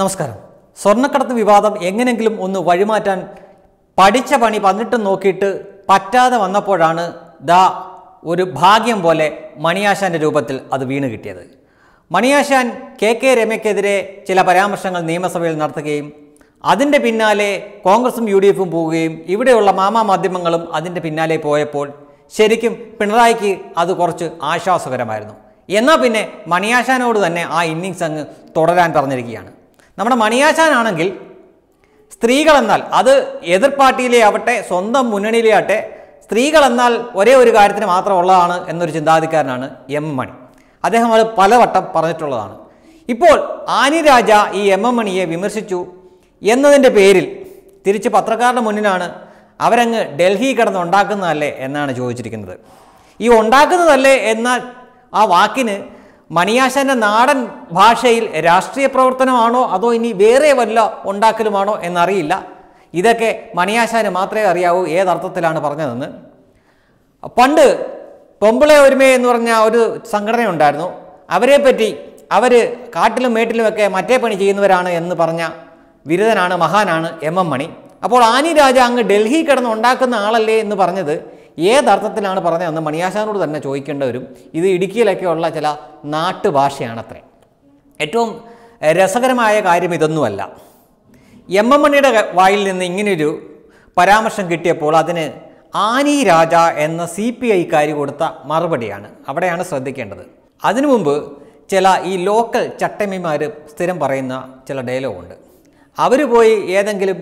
നമസ്കാരം സ്വർണ്ണക്കടത്ത് വിവാദം എങ്ങനെങ്കിലും ഒന്ന് വഴിമാറ്റാൻ പഠിച്ച പണി പതിനെട്ട് നോക്കിയിട്ട് പറ്റാതെ വന്നപ്പോഴാണ് ദാ ഒരു ഭാഗ്യം പോലെ മണിയാശാൻ്റെ രൂപത്തിൽ അത് വീണ് കിട്ടിയത് മണിയാശാൻ കെ കെ രമയ്ക്കെതിരെ ചില പരാമർശങ്ങൾ നിയമസഭയിൽ നടത്തുകയും അതിൻ്റെ പിന്നാലെ കോൺഗ്രസും യു ഡി എഫും പോവുകയും ഇവിടെയുള്ള മാമാ മാധ്യമങ്ങളും അതിൻ്റെ പിന്നാലെ പോയപ്പോൾ ശരിക്കും പിണറായിക്ക് അത് കുറച്ച് ആശ്വാസകരമായിരുന്നു എന്നാൽ പിന്നെ മണിയാശാനോട് തന്നെ ആ ഇന്നിങ്സ് അങ്ങ് തുടരാൻ പറഞ്ഞിരിക്കുകയാണ് നമ്മുടെ മണിയാശാനാണെങ്കിൽ സ്ത്രീകളെന്നാൽ അത് എതിർ പാർട്ടിയിലെ ആവട്ടെ സ്വന്തം മുന്നണിയിലെ ആവട്ടെ സ്ത്രീകളെന്നാൽ ഒരേ ഒരു കാര്യത്തിന് മാത്രം ഉള്ളതാണ് എന്നൊരു ചിന്താധികാരനാണ് എം മണി അദ്ദേഹം അത് പലവട്ടം പറഞ്ഞിട്ടുള്ളതാണ് ഇപ്പോൾ ആനി രാജ ഈ എം എം മണിയെ വിമർശിച്ചു എന്നതിൻ്റെ പേരിൽ തിരിച്ച് പത്രക്കാരുടെ മുന്നിലാണ് അവരങ്ങ് ഡൽഹി കിടന്ന് ഉണ്ടാക്കുന്നതല്ലേ എന്നാണ് ചോദിച്ചിരിക്കുന്നത് ഈ ഉണ്ടാക്കുന്നതല്ലേ എന്ന ആ വാക്കിന് മണിയാശാൻ്റെ നാടൻ ഭാഷയിൽ രാഷ്ട്രീയ പ്രവർത്തനമാണോ അതോ ഇനി വേറെ വല്ല ഉണ്ടാക്കലുമാണോ എന്നറിയില്ല ഇതൊക്കെ മണിയാശാന് മാത്രമേ അറിയാവൂ ഏതർത്ഥത്തിലാണ് പറഞ്ഞതെന്ന് പണ്ട് പൊമ്പിളെ ഒരുമ എന്ന് പറഞ്ഞ ഒരു സംഘടന ഉണ്ടായിരുന്നു അവരെ പറ്റി അവർ കാട്ടിലും മേട്ടിലുമൊക്കെ മറ്റേ പണി ചെയ്യുന്നവരാണ് എന്ന് പറഞ്ഞ ബിരുദനാണ് മഹാനാണ് എം എം മണി അപ്പോൾ ആനി രാജ അങ്ങ് ഡൽഹി കിടന്ന് ഉണ്ടാക്കുന്ന ആളല്ലേ എന്ന് പറഞ്ഞത് ഏതർത്ഥത്തിലാണ് പറഞ്ഞതെന്ന് മണിയാശാനോട് തന്നെ ചോദിക്കേണ്ടി വരും ഇത് ഇടുക്കിയിലൊക്കെയുള്ള ചില നാട്ടുഭാഷയാണത്രേ ഏറ്റവും രസകരമായ കാര്യം ഇതൊന്നുമല്ല എം എം മണിയുടെ വായിൽ നിന്ന് ഇങ്ങനൊരു പരാമർശം കിട്ടിയപ്പോൾ അതിന് ആനി രാജ എന്ന സി പി ഐക്കാരി കൊടുത്ത മറുപടിയാണ് അവിടെയാണ് ശ്രദ്ധിക്കേണ്ടത് അതിനു മുമ്പ് ചില ഈ ലോക്കൽ ചട്ടമ്മിമാർ സ്ഥിരം പറയുന്ന ചില ഡയലോഗുണ്ട് അവർ പോയി ഏതെങ്കിലും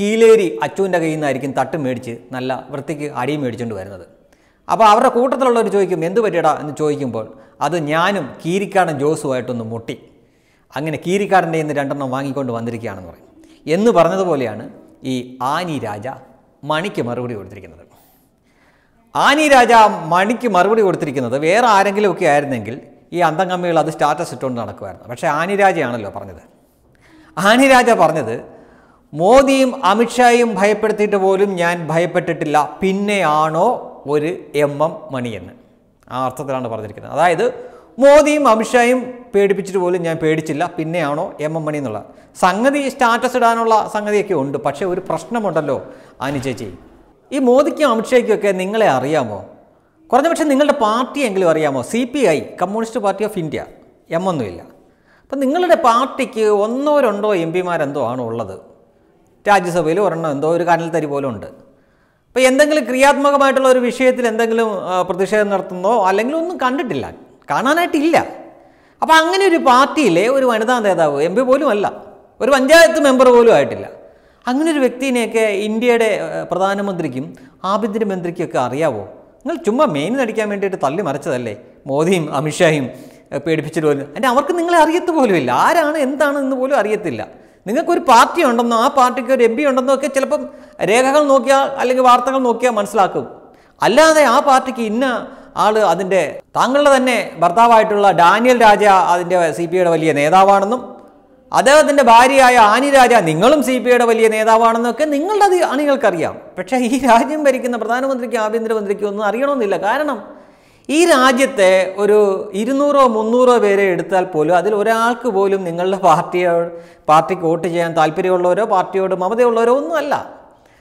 കീലേരി അച്ചുവിൻ്റെ കയ്യിൽ നിന്നായിരിക്കും തട്ട് മേടിച്ച് നല്ല വൃത്തിക്ക് അടി മേടിച്ചുകൊണ്ട് വരുന്നത് അപ്പോൾ അവരുടെ കൂട്ടത്തിലുള്ളവർ ചോദിക്കും എന്ത് പറ്റിയടാ എന്ന് ചോദിക്കുമ്പോൾ അത് ഞാനും കീരിക്കാടൻ ജോസുമായിട്ടൊന്ന് മുട്ടി അങ്ങനെ കീരിക്കാടൻ്റെ ഇന്ന് രണ്ടെണ്ണം വാങ്ങിക്കൊണ്ട് വന്നിരിക്കുകയാണെന്ന് പറയും എന്ന് പറഞ്ഞതുപോലെയാണ് ഈ ആനി രാജ മണിക്ക് മറുപടി കൊടുത്തിരിക്കുന്നത് ആനി രാജ മണിക്ക് മറുപടി കൊടുത്തിരിക്കുന്നത് വേറെ ആരെങ്കിലുമൊക്കെ ആയിരുന്നെങ്കിൽ ഈ അന്തംകമ്മികൾ അത് സ്റ്റാറ്റസ് ഇട്ടുകൊണ്ട് നടക്കുമായിരുന്നു പക്ഷേ ആനി രാജയാണല്ലോ പറഞ്ഞത് ആനി രാജ പറഞ്ഞത് മോദിയും അമിത്ഷായും ഭയപ്പെടുത്തിയിട്ട് പോലും ഞാൻ ഭയപ്പെട്ടിട്ടില്ല പിന്നെയാണോ ഒരു എം എം മണിയെന്ന് ആ അർത്ഥത്തിലാണ് പറഞ്ഞിരിക്കുന്നത് അതായത് മോദിയും അമിത്ഷായും പേടിപ്പിച്ചിട്ട് പോലും ഞാൻ പേടിച്ചില്ല പിന്നെയാണോ എം എം മണി എന്നുള്ള സംഗതി സ്റ്റാറ്റസ് ഇടാനുള്ള സംഗതിയൊക്കെ ഉണ്ട് പക്ഷേ ഒരു പ്രശ്നമുണ്ടല്ലോ അനു ചേച്ചി ഈ മോദിക്കും അമിത്ഷായ്ക്കും നിങ്ങളെ അറിയാമോ കുറഞ്ഞ പക്ഷേ നിങ്ങളുടെ എങ്കിലും അറിയാമോ C P I communist party of India M ഒന്നുമില്ല അപ്പം നിങ്ങളുടെ പാർട്ടിക്ക് ഒന്നോ രണ്ടോ എം പിമാരെന്തോ ആണ് ഉള്ളത് രാജ്യസഭയിൽ ഒരെണ്ണം എന്തോ ഒരു കനൽ തരി പോലെ ഉണ്ട് അപ്പോൾ എന്തെങ്കിലും ക്രിയാത്മകമായിട്ടുള്ള ഒരു വിഷയത്തിൽ എന്തെങ്കിലും പ്രതിഷേധം നടത്തുന്നോ അല്ലെങ്കിൽ ഒന്നും കണ്ടിട്ടില്ല കാണാനായിട്ടില്ല അപ്പോൾ അങ്ങനെ ഒരു പാർട്ടിയിലെ ഒരു വനിതാ നേതാവ് എം പി പോലും അല്ല ഒരു പഞ്ചായത്ത് മെമ്പർ പോലും ആയിട്ടില്ല അങ്ങനെ ഒരു വ്യക്തിനെയൊക്കെ ഇന്ത്യയുടെ പ്രധാനമന്ത്രിക്കും ഒക്കെ അറിയാവോ നിങ്ങൾ ചുമ്മാ മെയിൻ നടിക്കാൻ വേണ്ടിയിട്ട് തള്ളി മറിച്ചതല്ലേ മോദിയും അമിത്ഷായും പേടിപ്പിച്ചിട്ട് പോലും അതിൻ്റെ അവർക്ക് നിങ്ങളെ അറിയത്ത് പോലുമില്ല ആരാണ് എന്താണ് എന്ന് പോലും അറിയത്തില്ല നിങ്ങൾക്കൊരു പാർട്ടി ഉണ്ടെന്നോ ആ പാർട്ടിക്ക് ഒരു എം പി ഉണ്ടെന്നോ ഒക്കെ ചിലപ്പം രേഖകൾ നോക്കിയാൽ അല്ലെങ്കിൽ വാർത്തകൾ നോക്കിയാൽ മനസ്സിലാക്കും അല്ലാതെ ആ പാർട്ടിക്ക് ഇന്ന ആൾ അതിൻ്റെ താങ്കളുടെ തന്നെ ഭർത്താവായിട്ടുള്ള ഡാനിയൽ രാജ അതിൻ്റെ സി പി ഐയുടെ വലിയ നേതാവാണെന്നും അദ്ദേഹത്തിൻ്റെ ഭാര്യയായ ആനി രാജ നിങ്ങളും സി പി ഐയുടെ വലിയ നേതാവാണെന്നൊക്കെ നിങ്ങളുടെ അണികൾക്കറിയാം പക്ഷേ ഈ രാജ്യം ഭരിക്കുന്ന പ്രധാനമന്ത്രിക്കും ആഭ്യന്തരമന്ത്രിക്കും ഒന്നും അറിയണമെന്നില്ല കാരണം ഈ രാജ്യത്തെ ഒരു ഇരുന്നൂറോ മുന്നൂറോ പേരെ എടുത്താൽ പോലും അതിൽ ഒരാൾക്ക് പോലും നിങ്ങളുടെ പാർട്ടിയോ പാർട്ടിക്ക് വോട്ട് ചെയ്യാൻ താല്പര്യമുള്ളവരോ പാർട്ടിയോട് മമതയുള്ളവരോ ഒന്നുമല്ല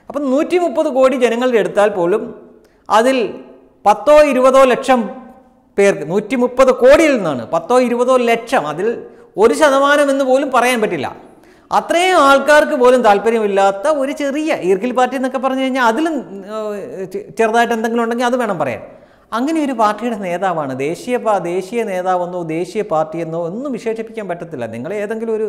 അപ്പം നൂറ്റി മുപ്പത് കോടി ജനങ്ങളുടെ എടുത്താൽ പോലും അതിൽ പത്തോ ഇരുപതോ ലക്ഷം പേർക്ക് നൂറ്റി മുപ്പത് കോടിയിൽ നിന്നാണ് പത്തോ ഇരുപതോ ലക്ഷം അതിൽ ഒരു ശതമാനം എന്ന് പോലും പറയാൻ പറ്റില്ല അത്രയും ആൾക്കാർക്ക് പോലും താല്പര്യമില്ലാത്ത ഒരു ചെറിയ ഈർക്കിൽ പാർട്ടി എന്നൊക്കെ പറഞ്ഞു കഴിഞ്ഞാൽ അതിലും ചെറുതായിട്ട് എന്തെങ്കിലും ഉണ്ടെങ്കിൽ അത് വേണം പറയാൻ അങ്ങനെ ഒരു പാർട്ടിയുടെ നേതാവാണ് ദേശീയ ദേശീയ നേതാവെന്നോ ദേശീയ പാർട്ടിയെന്നോ ഒന്നും വിശേഷിപ്പിക്കാൻ പറ്റത്തില്ല നിങ്ങൾ ഏതെങ്കിലും ഒരു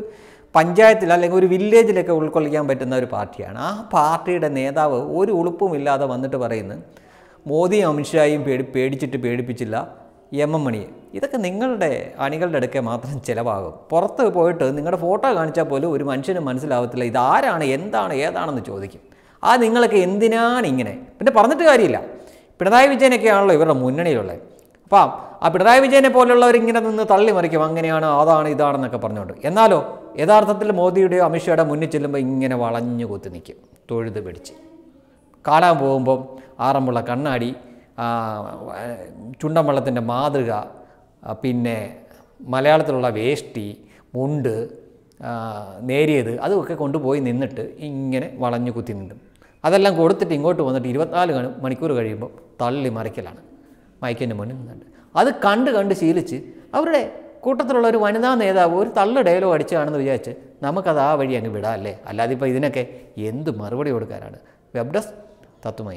പഞ്ചായത്തിൽ അല്ലെങ്കിൽ ഒരു വില്ലേജിലൊക്കെ ഉൾക്കൊള്ളിക്കാൻ പറ്റുന്ന ഒരു പാർട്ടിയാണ് ആ പാർട്ടിയുടെ നേതാവ് ഒരു ഉളുപ്പും ഇല്ലാതെ വന്നിട്ട് പറയുന്നു മോദിയും അമിത്ഷായും പേടി പേടിച്ചിട്ട് പേടിപ്പിച്ചില്ല എം എം മണിയെ ഇതൊക്കെ നിങ്ങളുടെ അണികളുടെ അടുക്കെ മാത്രം ചിലവാകും പുറത്ത് പോയിട്ട് നിങ്ങളുടെ ഫോട്ടോ കാണിച്ചാൽ പോലും ഒരു മനുഷ്യന് മനസ്സിലാവത്തില്ല ഇതാരാണ് എന്താണ് ഏതാണെന്ന് ചോദിക്കും ആ നിങ്ങളൊക്കെ എന്തിനാണ് ഇങ്ങനെ പിന്നെ പറഞ്ഞിട്ട് കാര്യമില്ല പിണറായി വിജയനൊക്കെയാണല്ലോ ഇവരുടെ മുന്നണിയിലുള്ളത് അപ്പോൾ ആ പിണറായി വിജയനെ പോലുള്ളവർ ഇങ്ങനെ നിന്ന് തള്ളിമറിക്കും അങ്ങനെയാണ് അതാണ് ഇതാണെന്നൊക്കെ പറഞ്ഞുകൊണ്ട് എന്നാലോ യഥാർത്ഥത്തിൽ മോദിയുടെയോ അമിത്ഷയുടെ മുന്നിൽ ചെല്ലുമ്പോൾ ഇങ്ങനെ വളഞ്ഞു കുത്തി നിൽക്കും തൊഴുത് പിടിച്ച് കാണാൻ പോകുമ്പം ആറന്മുള്ള കണ്ണാടി ചുണ്ടൻവള്ളത്തിൻ്റെ മാതൃക പിന്നെ മലയാളത്തിലുള്ള വേഷ്ടി മുണ്ട് നേരിയത് അതുമൊക്കെ കൊണ്ടുപോയി നിന്നിട്ട് ഇങ്ങനെ വളഞ്ഞു കുത്തി നിന്നും അതെല്ലാം കൊടുത്തിട്ട് ഇങ്ങോട്ട് വന്നിട്ട് ഇരുപത്തിനാല് മണിക്കൂർ കഴിയുമ്പോൾ തള്ളി മറിക്കലാണ് മൈക്കിൻ്റെ മുന്നിൽ നിന്നുണ്ട് അത് കണ്ട് കണ്ട് ശീലിച്ച് അവരുടെ കൂട്ടത്തിലുള്ള ഒരു വനിതാ നേതാവ് ഒരു തള്ളു ഡയലോ അടിച്ചതാണെന്ന് വിചാരിച്ച് നമുക്കത് ആ വഴി അങ്ങ് വിടാം അല്ലേ അല്ലാതെ ഇപ്പോൾ ഇതിനൊക്കെ എന്ത് മറുപടി കൊടുക്കാനാണ് വെബ് ഡെസ്ക് തത്വമൈ